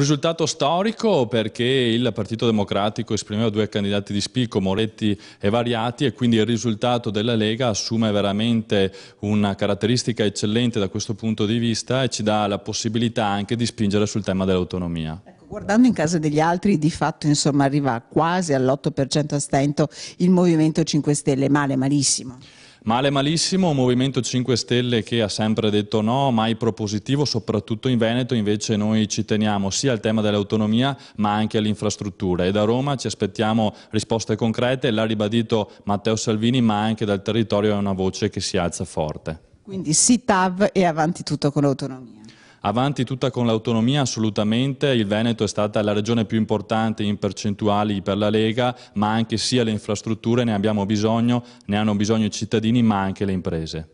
risultato storico perché il Partito Democratico esprimeva due candidati di spicco, Moretti e Variati, e quindi il risultato della Lega assume veramente una caratteristica eccellente da questo punto di vista e ci dà la possibilità anche di spingere sul tema dell'autonomia. Ecco, guardando in casa degli altri, di fatto insomma, arriva quasi all'8% a stento il Movimento 5 Stelle, male, malissimo. Male malissimo, un Movimento 5 Stelle che ha sempre detto no, mai propositivo, soprattutto in Veneto invece noi ci teniamo sia al tema dell'autonomia ma anche alle infrastrutture e da Roma ci aspettiamo risposte concrete, l'ha ribadito Matteo Salvini ma anche dal territorio è una voce che si alza forte. Quindi sì TAV e avanti tutto con l'autonomia. Avanti tutta con l'autonomia assolutamente, il Veneto è stata la regione più importante in percentuali per la Lega, ma anche sia le infrastrutture ne abbiamo bisogno, ne hanno bisogno i cittadini ma anche le imprese.